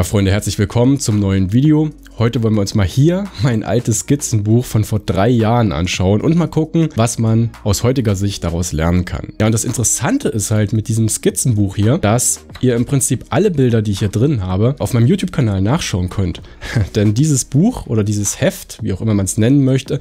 Ja Freunde, herzlich willkommen zum neuen Video. Heute wollen wir uns mal hier mein altes Skizzenbuch von vor drei Jahren anschauen und mal gucken, was man aus heutiger Sicht daraus lernen kann. Ja und das Interessante ist halt mit diesem Skizzenbuch hier, dass ihr im Prinzip alle Bilder, die ich hier drin habe, auf meinem YouTube-Kanal nachschauen könnt. Denn dieses Buch oder dieses Heft, wie auch immer man es nennen möchte,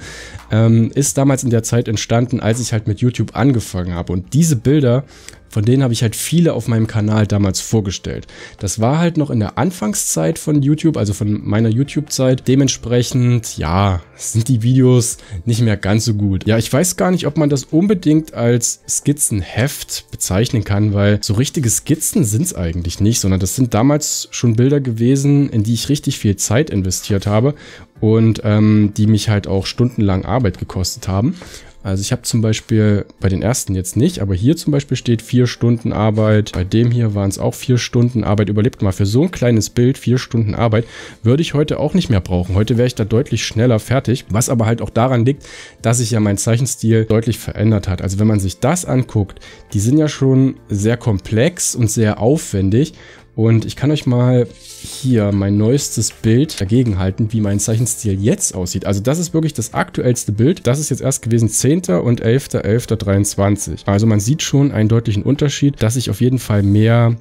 ähm, ist damals in der Zeit entstanden, als ich halt mit YouTube angefangen habe. Und diese Bilder von denen habe ich halt viele auf meinem Kanal damals vorgestellt. Das war halt noch in der Anfangszeit von YouTube, also von meiner YouTube-Zeit. Dementsprechend, ja, sind die Videos nicht mehr ganz so gut. Ja, ich weiß gar nicht, ob man das unbedingt als Skizzenheft bezeichnen kann, weil so richtige Skizzen sind es eigentlich nicht, sondern das sind damals schon Bilder gewesen, in die ich richtig viel Zeit investiert habe und ähm, die mich halt auch stundenlang Arbeit gekostet haben. Also ich habe zum Beispiel bei den ersten jetzt nicht, aber hier zum Beispiel steht vier Stunden Arbeit. Bei dem hier waren es auch vier Stunden Arbeit. Überlebt mal, für so ein kleines Bild vier Stunden Arbeit würde ich heute auch nicht mehr brauchen. Heute wäre ich da deutlich schneller fertig, was aber halt auch daran liegt, dass sich ja mein Zeichenstil deutlich verändert hat. Also wenn man sich das anguckt, die sind ja schon sehr komplex und sehr aufwendig und ich kann euch mal hier mein neuestes Bild dagegen halten, wie mein Zeichenstil jetzt aussieht. Also das ist wirklich das aktuellste Bild. Das ist jetzt erst gewesen 10. und 11.11.23. Also man sieht schon einen deutlichen Unterschied, dass ich auf jeden Fall mehr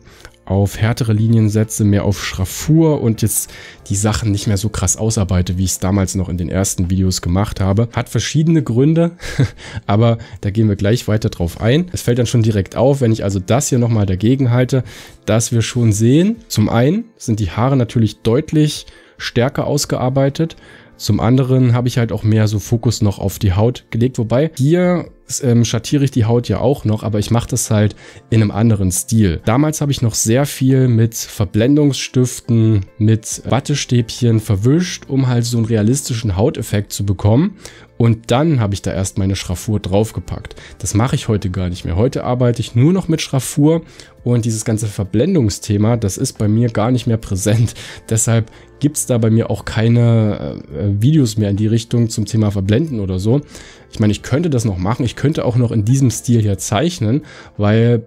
auf härtere Linien setze, mehr auf Schraffur und jetzt die Sachen nicht mehr so krass ausarbeite, wie ich es damals noch in den ersten Videos gemacht habe. Hat verschiedene Gründe, aber da gehen wir gleich weiter drauf ein. Es fällt dann schon direkt auf, wenn ich also das hier nochmal dagegen halte, dass wir schon sehen, zum einen sind die Haare natürlich deutlich stärker ausgearbeitet, zum anderen habe ich halt auch mehr so Fokus noch auf die Haut gelegt, wobei hier ähm, schattiere ich die Haut ja auch noch, aber ich mache das halt in einem anderen Stil. Damals habe ich noch sehr viel mit Verblendungsstiften, mit Wattestäbchen verwischt, um halt so einen realistischen Hauteffekt zu bekommen. Und dann habe ich da erst meine Schraffur draufgepackt. Das mache ich heute gar nicht mehr. Heute arbeite ich nur noch mit Schraffur und dieses ganze Verblendungsthema, das ist bei mir gar nicht mehr präsent. Deshalb gibt es da bei mir auch keine äh, äh, Videos mehr in die Richtung zum Thema Verblenden oder so. Ich meine, ich könnte das noch machen. Ich könnte auch noch in diesem Stil hier zeichnen, weil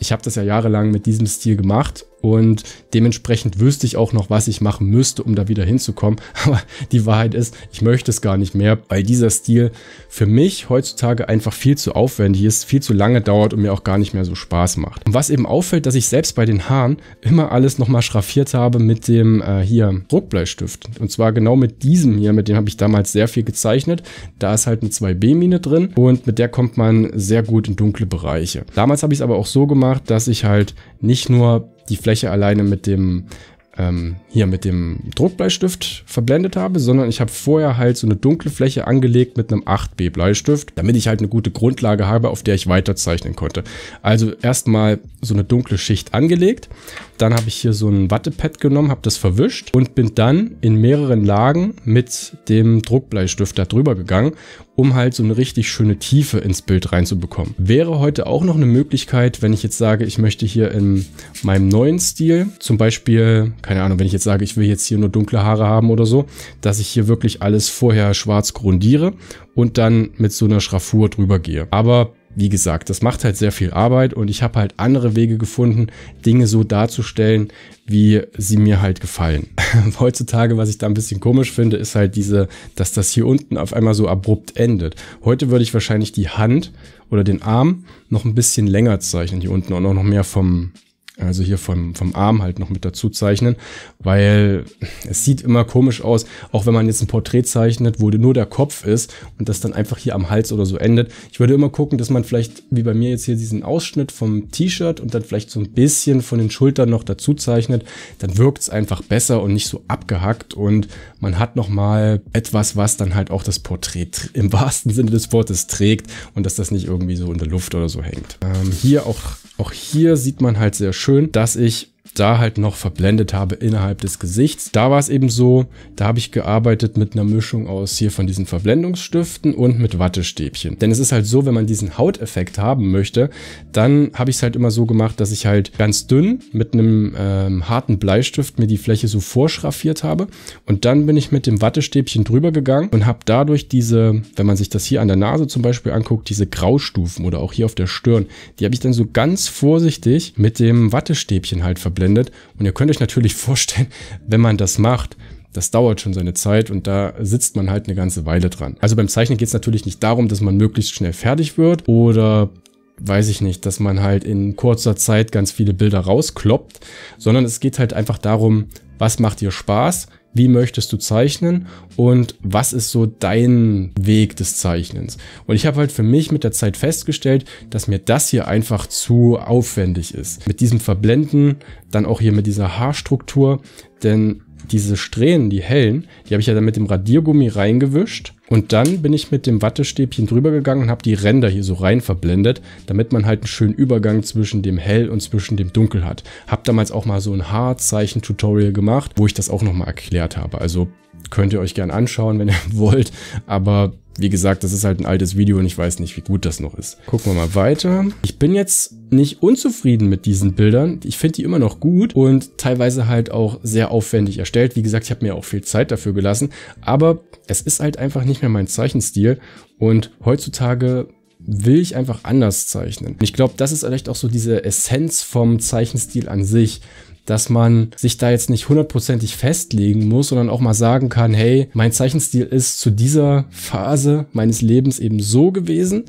ich habe das ja jahrelang mit diesem Stil gemacht und dementsprechend wüsste ich auch noch, was ich machen müsste, um da wieder hinzukommen. Aber die Wahrheit ist, ich möchte es gar nicht mehr, weil dieser Stil für mich heutzutage einfach viel zu aufwendig ist, viel zu lange dauert und mir auch gar nicht mehr so Spaß macht. Und was eben auffällt, dass ich selbst bei den Haaren immer alles nochmal schraffiert habe mit dem äh, hier Druckbleistift. Und zwar genau mit diesem hier, mit dem habe ich damals sehr viel gezeichnet. Da ist halt eine 2B-Mine drin und mit der kommt man sehr gut in dunkle Bereiche. Damals habe ich es aber auch so gemacht, dass ich halt nicht nur die Fläche alleine mit dem ähm, hier mit dem Druckbleistift verblendet habe, sondern ich habe vorher halt so eine dunkle Fläche angelegt mit einem 8B Bleistift, damit ich halt eine gute Grundlage habe, auf der ich weiterzeichnen konnte. Also erstmal so eine dunkle Schicht angelegt, dann habe ich hier so ein Wattepad genommen, habe das verwischt und bin dann in mehreren Lagen mit dem Druckbleistift da drüber gegangen, um halt so eine richtig schöne Tiefe ins Bild reinzubekommen. Wäre heute auch noch eine Möglichkeit, wenn ich jetzt sage, ich möchte hier in meinem neuen Stil zum Beispiel, keine Ahnung, wenn ich jetzt sage, ich will jetzt hier nur dunkle Haare haben oder so, dass ich hier wirklich alles vorher schwarz grundiere und dann mit so einer Schraffur drüber gehe. Aber wie gesagt, das macht halt sehr viel Arbeit und ich habe halt andere Wege gefunden, Dinge so darzustellen, wie sie mir halt gefallen. Heutzutage, was ich da ein bisschen komisch finde, ist halt diese, dass das hier unten auf einmal so abrupt endet. Heute würde ich wahrscheinlich die Hand oder den Arm noch ein bisschen länger zeichnen, hier unten und auch noch mehr vom, also hier vom, vom Arm halt noch mit dazu zeichnen, weil es sieht immer komisch aus, auch wenn man jetzt ein Porträt zeichnet, wo nur der Kopf ist und das dann einfach hier am Hals oder so endet. Ich würde immer gucken, dass man vielleicht, wie bei mir jetzt hier, diesen Ausschnitt vom T-Shirt und dann vielleicht so ein bisschen von den Schultern noch dazu zeichnet. Dann wirkt es einfach besser und nicht so abgehackt und man hat nochmal etwas, was dann halt auch das Porträt im wahrsten Sinne des Wortes trägt und dass das nicht irgendwie so in der Luft oder so hängt. Ähm, hier auch, auch hier sieht man halt sehr schön, schön, dass ich da halt noch verblendet habe innerhalb des Gesichts. Da war es eben so, da habe ich gearbeitet mit einer Mischung aus hier von diesen Verblendungsstiften und mit Wattestäbchen. Denn es ist halt so, wenn man diesen Hauteffekt haben möchte, dann habe ich es halt immer so gemacht, dass ich halt ganz dünn mit einem ähm, harten Bleistift mir die Fläche so vorschraffiert habe und dann bin ich mit dem Wattestäbchen drüber gegangen und habe dadurch diese, wenn man sich das hier an der Nase zum Beispiel anguckt, diese Graustufen oder auch hier auf der Stirn, die habe ich dann so ganz vorsichtig mit dem Wattestäbchen halt verwendet verblendet. Und ihr könnt euch natürlich vorstellen, wenn man das macht, das dauert schon seine Zeit und da sitzt man halt eine ganze Weile dran. Also beim Zeichnen geht es natürlich nicht darum, dass man möglichst schnell fertig wird oder weiß ich nicht, dass man halt in kurzer Zeit ganz viele Bilder rauskloppt, sondern es geht halt einfach darum, was macht dir Spaß, wie möchtest du zeichnen und was ist so dein Weg des Zeichnens. Und ich habe halt für mich mit der Zeit festgestellt, dass mir das hier einfach zu aufwendig ist. Mit diesem Verblenden, dann auch hier mit dieser Haarstruktur, denn diese Strähnen, die hellen, die habe ich ja dann mit dem Radiergummi reingewischt. Und dann bin ich mit dem Wattestäbchen drüber gegangen und habe die Ränder hier so rein verblendet, damit man halt einen schönen Übergang zwischen dem Hell und zwischen dem Dunkel hat. Hab damals auch mal so ein Haarzeichen-Tutorial gemacht, wo ich das auch nochmal erklärt habe. Also könnt ihr euch gern anschauen, wenn ihr wollt. Aber wie gesagt, das ist halt ein altes Video und ich weiß nicht, wie gut das noch ist. Gucken wir mal weiter. Ich bin jetzt nicht unzufrieden mit diesen Bildern. Ich finde die immer noch gut und teilweise halt auch sehr aufwendig erstellt. Wie gesagt, ich habe mir auch viel Zeit dafür gelassen, aber es ist halt einfach nicht mehr mein Zeichenstil und heutzutage will ich einfach anders zeichnen. Ich glaube, das ist vielleicht auch so diese Essenz vom Zeichenstil an sich dass man sich da jetzt nicht hundertprozentig festlegen muss, sondern auch mal sagen kann, hey, mein Zeichenstil ist zu dieser Phase meines Lebens eben so gewesen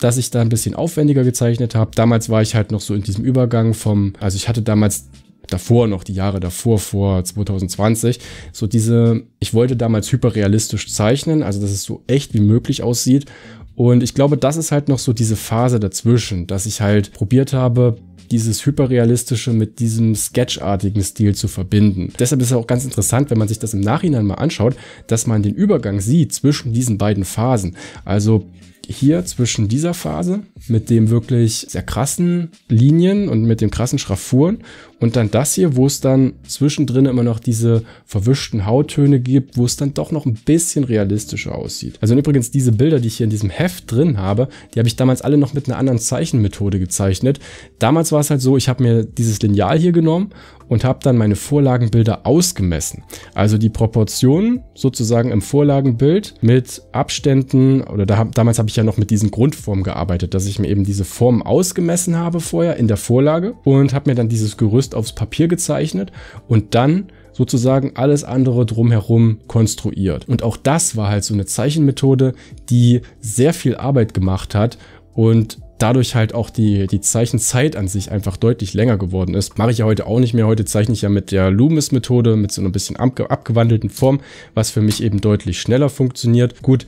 dass ich da ein bisschen aufwendiger gezeichnet habe. Damals war ich halt noch so in diesem Übergang vom, also ich hatte damals davor noch, die Jahre davor, vor 2020, so diese, ich wollte damals hyperrealistisch zeichnen, also dass es so echt wie möglich aussieht. Und ich glaube, das ist halt noch so diese Phase dazwischen, dass ich halt probiert habe, dieses hyperrealistische mit diesem sketchartigen Stil zu verbinden. Deshalb ist es auch ganz interessant, wenn man sich das im Nachhinein mal anschaut, dass man den Übergang sieht zwischen diesen beiden Phasen. Also hier zwischen dieser Phase mit dem wirklich sehr krassen Linien und mit den krassen Schraffuren und dann das hier, wo es dann zwischendrin immer noch diese verwischten Hauttöne gibt, wo es dann doch noch ein bisschen realistischer aussieht. Also übrigens diese Bilder, die ich hier in diesem Heft drin habe, die habe ich damals alle noch mit einer anderen Zeichenmethode gezeichnet. Damals war es halt so, ich habe mir dieses Lineal hier genommen und habe dann meine Vorlagenbilder ausgemessen. Also die Proportionen sozusagen im Vorlagenbild mit Abständen oder da, damals habe ich ja ja noch mit diesen Grundformen gearbeitet, dass ich mir eben diese Formen ausgemessen habe vorher in der Vorlage und habe mir dann dieses Gerüst aufs Papier gezeichnet und dann sozusagen alles andere drumherum konstruiert. Und auch das war halt so eine Zeichenmethode, die sehr viel Arbeit gemacht hat und dadurch halt auch die, die Zeichenzeit an sich einfach deutlich länger geworden ist. Mache ich ja heute auch nicht mehr. Heute zeichne ich ja mit der Loomis-Methode, mit so einer bisschen abgewandelten Form, was für mich eben deutlich schneller funktioniert. Gut,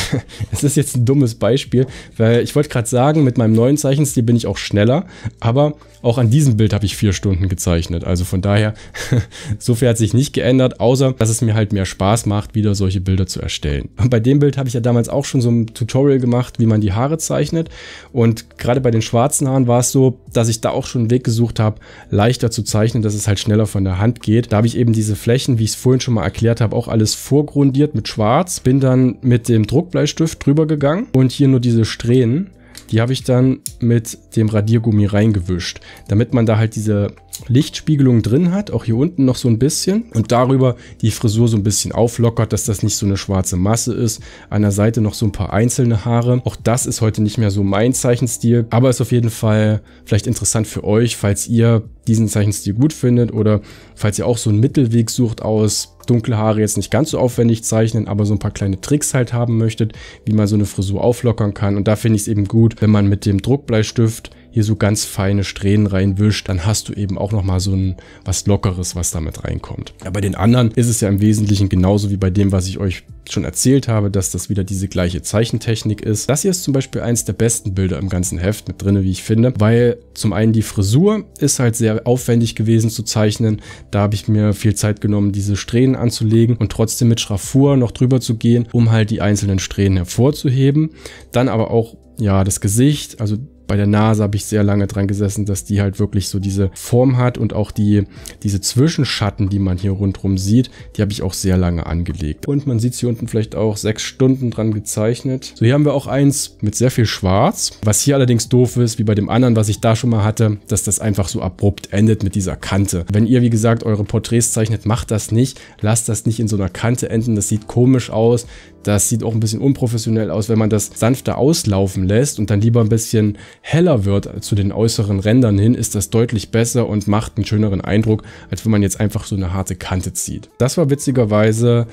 es ist jetzt ein dummes Beispiel, weil ich wollte gerade sagen, mit meinem neuen Zeichenstil bin ich auch schneller, aber auch an diesem Bild habe ich vier Stunden gezeichnet. Also von daher, so viel hat sich nicht geändert, außer dass es mir halt mehr Spaß macht, wieder solche Bilder zu erstellen. Und bei dem Bild habe ich ja damals auch schon so ein Tutorial gemacht, wie man die Haare zeichnet und und gerade bei den schwarzen Haaren war es so, dass ich da auch schon einen Weg gesucht habe, leichter zu zeichnen, dass es halt schneller von der Hand geht. Da habe ich eben diese Flächen, wie ich es vorhin schon mal erklärt habe, auch alles vorgrundiert mit schwarz. Bin dann mit dem Druckbleistift drüber gegangen und hier nur diese Strähnen die habe ich dann mit dem Radiergummi reingewischt, damit man da halt diese Lichtspiegelung drin hat, auch hier unten noch so ein bisschen und darüber die Frisur so ein bisschen auflockert, dass das nicht so eine schwarze Masse ist. An der Seite noch so ein paar einzelne Haare. Auch das ist heute nicht mehr so mein Zeichenstil, aber ist auf jeden Fall vielleicht interessant für euch, falls ihr diesen Zeichenstil gut findet oder falls ihr auch so einen Mittelweg sucht aus dunkle Haare jetzt nicht ganz so aufwendig zeichnen, aber so ein paar kleine Tricks halt haben möchtet, wie man so eine Frisur auflockern kann. Und da finde ich es eben gut, wenn man mit dem Druckbleistift hier so ganz feine Strähnen reinwischt, dann hast du eben auch nochmal so ein was Lockeres, was damit reinkommt. Ja, bei den anderen ist es ja im Wesentlichen genauso wie bei dem, was ich euch schon erzählt habe, dass das wieder diese gleiche Zeichentechnik ist. Das hier ist zum Beispiel eins der besten Bilder im ganzen Heft mit drinne, wie ich finde, weil zum einen die Frisur ist halt sehr aufwendig gewesen zu zeichnen. Da habe ich mir viel Zeit genommen, diese Strähnen anzulegen und trotzdem mit Schraffur noch drüber zu gehen, um halt die einzelnen Strähnen hervorzuheben. Dann aber auch ja, das Gesicht, also bei der Nase habe ich sehr lange dran gesessen, dass die halt wirklich so diese Form hat und auch die, diese Zwischenschatten, die man hier rundherum sieht, die habe ich auch sehr lange angelegt. Und man sieht es hier unten vielleicht auch sechs Stunden dran gezeichnet. So, hier haben wir auch eins mit sehr viel Schwarz. Was hier allerdings doof ist, wie bei dem anderen, was ich da schon mal hatte, dass das einfach so abrupt endet mit dieser Kante. Wenn ihr, wie gesagt, eure Porträts zeichnet, macht das nicht. Lasst das nicht in so einer Kante enden. Das sieht komisch aus. Das sieht auch ein bisschen unprofessionell aus, wenn man das sanfter auslaufen lässt und dann lieber ein bisschen heller wird zu den äußeren Rändern hin, ist das deutlich besser und macht einen schöneren Eindruck, als wenn man jetzt einfach so eine harte Kante zieht. Das war witzigerweise,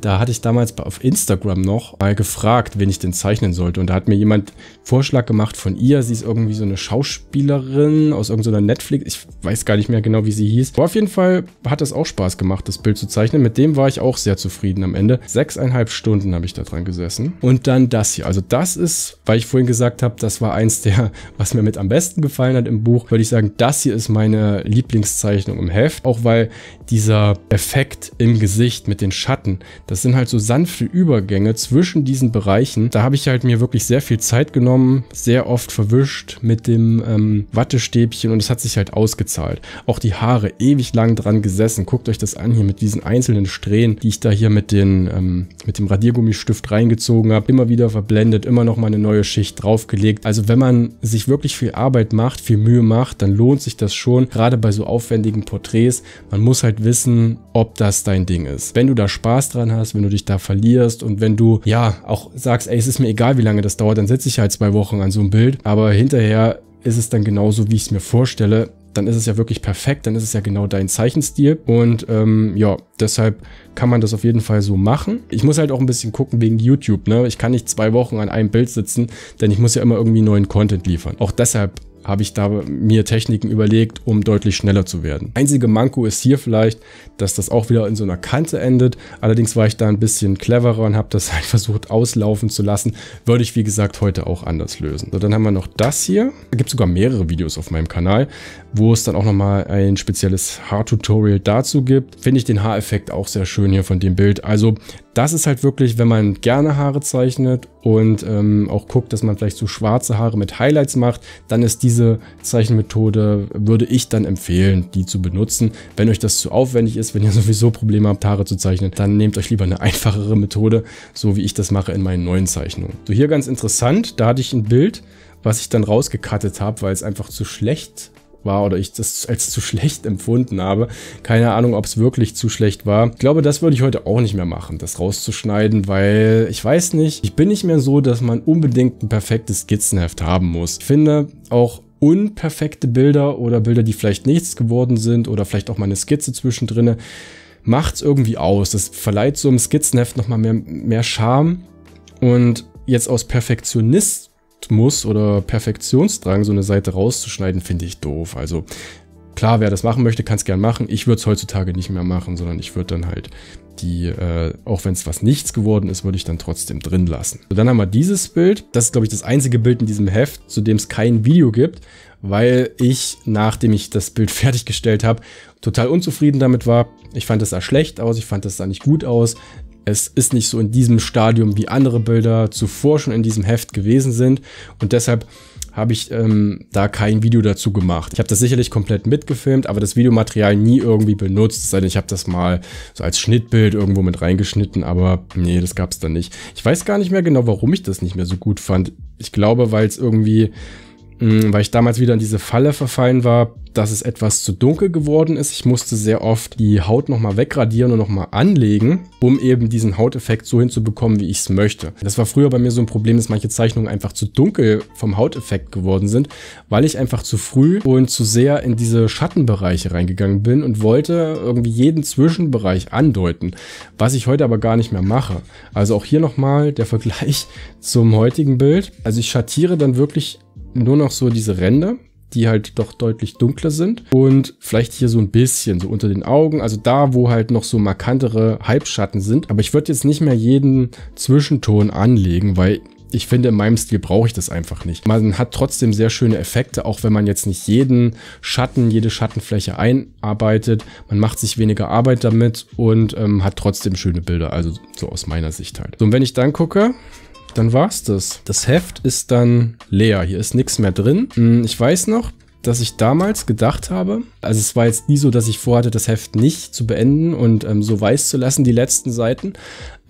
da hatte ich damals auf Instagram noch mal gefragt, wen ich denn zeichnen sollte. Und da hat mir jemand Vorschlag gemacht von ihr. Sie ist irgendwie so eine Schauspielerin aus irgendeiner Netflix. Ich weiß gar nicht mehr genau, wie sie hieß. Aber auf jeden Fall hat es auch Spaß gemacht, das Bild zu zeichnen. Mit dem war ich auch sehr zufrieden am Ende. Sechseinhalb Stunden habe ich da dran gesessen. Und dann das hier. Also das ist, weil ich vorhin gesagt habe, das war eins der was mir mit am besten gefallen hat im Buch, würde ich sagen, das hier ist meine Lieblingszeichnung im Heft. Auch weil dieser Effekt im Gesicht mit den Schatten, das sind halt so sanfte Übergänge zwischen diesen Bereichen. Da habe ich halt mir wirklich sehr viel Zeit genommen, sehr oft verwischt mit dem ähm, Wattestäbchen und es hat sich halt ausgezahlt. Auch die Haare ewig lang dran gesessen. Guckt euch das an hier mit diesen einzelnen Strähnen, die ich da hier mit, den, ähm, mit dem Radiergummistift reingezogen habe. Immer wieder verblendet, immer noch mal eine neue Schicht draufgelegt. Also wenn man sich wirklich viel Arbeit macht, viel Mühe macht, dann lohnt sich das schon. Gerade bei so aufwendigen Porträts, man muss halt wissen, ob das dein Ding ist. Wenn du da Spaß dran hast, wenn du dich da verlierst und wenn du ja auch sagst, ey, es ist mir egal, wie lange das dauert, dann setze ich halt zwei Wochen an so ein Bild. Aber hinterher ist es dann genauso, wie ich es mir vorstelle dann ist es ja wirklich perfekt, dann ist es ja genau dein Zeichenstil. Und ähm, ja, deshalb kann man das auf jeden Fall so machen. Ich muss halt auch ein bisschen gucken wegen YouTube. Ne? Ich kann nicht zwei Wochen an einem Bild sitzen, denn ich muss ja immer irgendwie neuen Content liefern. Auch deshalb habe ich da mir Techniken überlegt, um deutlich schneller zu werden. Einzige Manko ist hier vielleicht, dass das auch wieder in so einer Kante endet. Allerdings war ich da ein bisschen cleverer und habe das halt versucht auslaufen zu lassen. Würde ich, wie gesagt, heute auch anders lösen. So, dann haben wir noch das hier. Da gibt es sogar mehrere Videos auf meinem Kanal, wo es dann auch nochmal ein spezielles Haar-Tutorial dazu gibt. Finde ich den Haareffekt auch sehr schön hier von dem Bild. Also das ist halt wirklich, wenn man gerne Haare zeichnet und ähm, auch guckt, dass man vielleicht so schwarze Haare mit Highlights macht, dann ist diese Zeichenmethode, würde ich dann empfehlen, die zu benutzen. Wenn euch das zu aufwendig ist, wenn ihr sowieso Probleme habt, Haare zu zeichnen, dann nehmt euch lieber eine einfachere Methode, so wie ich das mache in meinen neuen Zeichnungen. So, hier ganz interessant, da hatte ich ein Bild, was ich dann rausgekattet habe, weil es einfach zu schlecht war oder ich das als zu schlecht empfunden habe. Keine Ahnung, ob es wirklich zu schlecht war. Ich glaube, das würde ich heute auch nicht mehr machen, das rauszuschneiden, weil ich weiß nicht, ich bin nicht mehr so, dass man unbedingt ein perfektes Skizzenheft haben muss. Ich finde auch unperfekte Bilder oder Bilder, die vielleicht nichts geworden sind oder vielleicht auch mal eine Skizze zwischendrin, macht es irgendwie aus. Das verleiht so einem Skizzenheft nochmal mehr, mehr Charme und jetzt aus Perfektionist Perfektionismus oder Perfektionsdrang, so eine Seite rauszuschneiden, finde ich doof. Also klar, wer das machen möchte, kann es gern machen. Ich würde es heutzutage nicht mehr machen, sondern ich würde dann halt die, äh, auch wenn es was nichts geworden ist, würde ich dann trotzdem drin lassen. So, dann haben wir dieses Bild. Das ist, glaube ich, das einzige Bild in diesem Heft, zu dem es kein Video gibt, weil ich, nachdem ich das Bild fertiggestellt habe, total unzufrieden damit war. Ich fand es sah schlecht aus, ich fand es sah nicht gut aus. Es ist nicht so in diesem Stadium, wie andere Bilder zuvor schon in diesem Heft gewesen sind. Und deshalb habe ich ähm, da kein Video dazu gemacht. Ich habe das sicherlich komplett mitgefilmt, aber das Videomaterial nie irgendwie benutzt. Es sei denn, ich habe das mal so als Schnittbild irgendwo mit reingeschnitten, aber nee, das gab es dann nicht. Ich weiß gar nicht mehr genau, warum ich das nicht mehr so gut fand. Ich glaube, weil es irgendwie, mh, hm, weil ich damals wieder in diese Falle verfallen war, dass es etwas zu dunkel geworden ist. Ich musste sehr oft die Haut nochmal wegradieren und nochmal anlegen, um eben diesen Hauteffekt so hinzubekommen, wie ich es möchte. Das war früher bei mir so ein Problem, dass manche Zeichnungen einfach zu dunkel vom Hauteffekt geworden sind, weil ich einfach zu früh und zu sehr in diese Schattenbereiche reingegangen bin und wollte irgendwie jeden Zwischenbereich andeuten, was ich heute aber gar nicht mehr mache. Also auch hier nochmal der Vergleich zum heutigen Bild. Also ich schattiere dann wirklich nur noch so diese Ränder die halt doch deutlich dunkler sind. Und vielleicht hier so ein bisschen, so unter den Augen, also da, wo halt noch so markantere Halbschatten sind. Aber ich würde jetzt nicht mehr jeden Zwischenton anlegen, weil ich finde, in meinem Stil brauche ich das einfach nicht. Man hat trotzdem sehr schöne Effekte, auch wenn man jetzt nicht jeden Schatten, jede Schattenfläche einarbeitet. Man macht sich weniger Arbeit damit und ähm, hat trotzdem schöne Bilder. Also so aus meiner Sicht halt. So, und wenn ich dann gucke, dann war's das. Das Heft ist dann leer. Hier ist nichts mehr drin. Hm, ich weiß noch, dass ich damals gedacht habe, also es war jetzt nie so, dass ich vorhatte, das Heft nicht zu beenden und ähm, so weiß zu lassen, die letzten Seiten.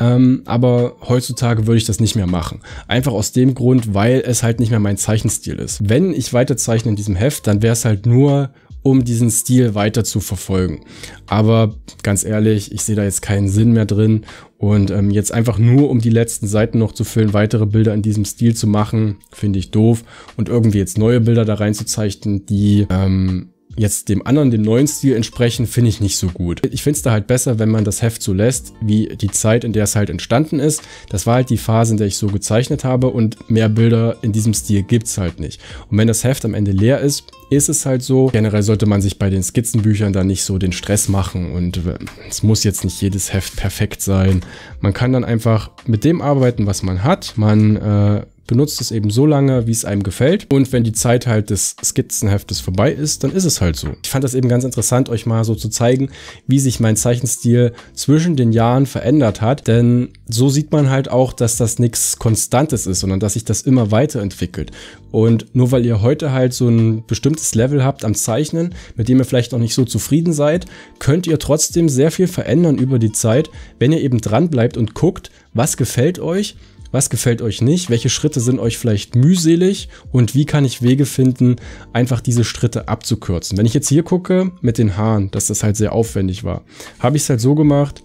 Ähm, aber heutzutage würde ich das nicht mehr machen. Einfach aus dem Grund, weil es halt nicht mehr mein Zeichenstil ist. Wenn ich weiterzeichne in diesem Heft, dann wäre es halt nur um diesen Stil weiter zu verfolgen. Aber ganz ehrlich, ich sehe da jetzt keinen Sinn mehr drin. Und ähm, jetzt einfach nur, um die letzten Seiten noch zu füllen, weitere Bilder in diesem Stil zu machen, finde ich doof. Und irgendwie jetzt neue Bilder da reinzuzeichnen, die ähm, jetzt dem anderen, dem neuen Stil entsprechen, finde ich nicht so gut. Ich finde es da halt besser, wenn man das Heft so lässt, wie die Zeit, in der es halt entstanden ist. Das war halt die Phase, in der ich so gezeichnet habe und mehr Bilder in diesem Stil gibt es halt nicht. Und wenn das Heft am Ende leer ist, ist es halt so. Generell sollte man sich bei den Skizzenbüchern da nicht so den Stress machen und äh, es muss jetzt nicht jedes Heft perfekt sein. Man kann dann einfach mit dem arbeiten, was man hat. Man äh, benutzt es eben so lange, wie es einem gefällt. Und wenn die Zeit halt des Skizzenheftes vorbei ist, dann ist es halt so. Ich fand das eben ganz interessant, euch mal so zu zeigen, wie sich mein Zeichenstil zwischen den Jahren verändert hat. Denn so sieht man halt auch, dass das nichts Konstantes ist, sondern dass sich das immer weiterentwickelt. Und nur weil ihr heute halt so ein bestimmtes Level habt am Zeichnen, mit dem ihr vielleicht noch nicht so zufrieden seid, könnt ihr trotzdem sehr viel verändern über die Zeit, wenn ihr eben dran bleibt und guckt, was gefällt euch was gefällt euch nicht? Welche Schritte sind euch vielleicht mühselig? Und wie kann ich Wege finden, einfach diese Schritte abzukürzen? Wenn ich jetzt hier gucke mit den Haaren, dass das halt sehr aufwendig war, habe ich es halt so gemacht,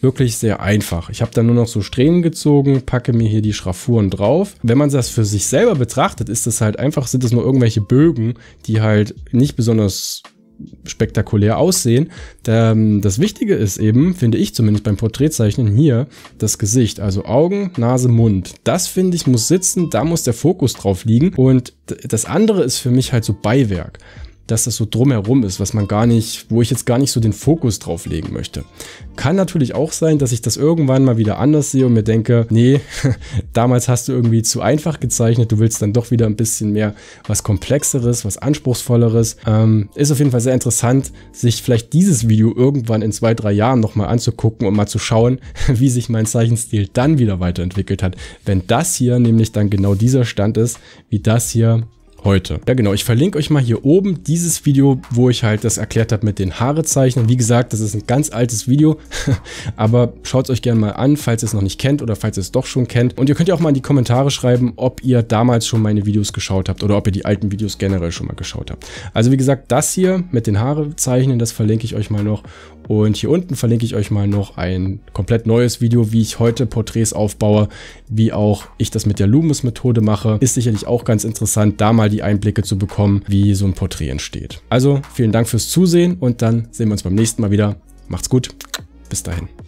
wirklich sehr einfach. Ich habe dann nur noch so Strähnen gezogen, packe mir hier die Schraffuren drauf. Wenn man das für sich selber betrachtet, ist das halt einfach, sind das nur irgendwelche Bögen, die halt nicht besonders spektakulär aussehen. Ähm, das Wichtige ist eben, finde ich zumindest beim Porträtzeichnen hier, das Gesicht, also Augen, Nase, Mund. Das finde ich muss sitzen, da muss der Fokus drauf liegen und das andere ist für mich halt so Beiwerk dass das so drumherum ist, was man gar nicht, wo ich jetzt gar nicht so den Fokus drauf legen möchte. Kann natürlich auch sein, dass ich das irgendwann mal wieder anders sehe und mir denke, nee, damals hast du irgendwie zu einfach gezeichnet, du willst dann doch wieder ein bisschen mehr was Komplexeres, was Anspruchsvolleres. Ähm, ist auf jeden Fall sehr interessant, sich vielleicht dieses Video irgendwann in zwei, drei Jahren nochmal anzugucken und mal zu schauen, wie sich mein Zeichenstil dann wieder weiterentwickelt hat. Wenn das hier nämlich dann genau dieser Stand ist, wie das hier heute. Ja genau, ich verlinke euch mal hier oben dieses Video, wo ich halt das erklärt habe mit den Haarezeichen. Wie gesagt, das ist ein ganz altes Video, aber schaut es euch gerne mal an, falls ihr es noch nicht kennt oder falls ihr es doch schon kennt. Und ihr könnt ja auch mal in die Kommentare schreiben, ob ihr damals schon meine Videos geschaut habt oder ob ihr die alten Videos generell schon mal geschaut habt. Also wie gesagt, das hier mit den Haarezeichen, das verlinke ich euch mal noch. Und hier unten verlinke ich euch mal noch ein komplett neues Video, wie ich heute Porträts aufbaue, wie auch ich das mit der Lumis-Methode mache. Ist sicherlich auch ganz interessant, da mal die Einblicke zu bekommen, wie so ein Porträt entsteht. Also vielen Dank fürs Zusehen und dann sehen wir uns beim nächsten Mal wieder. Macht's gut, bis dahin.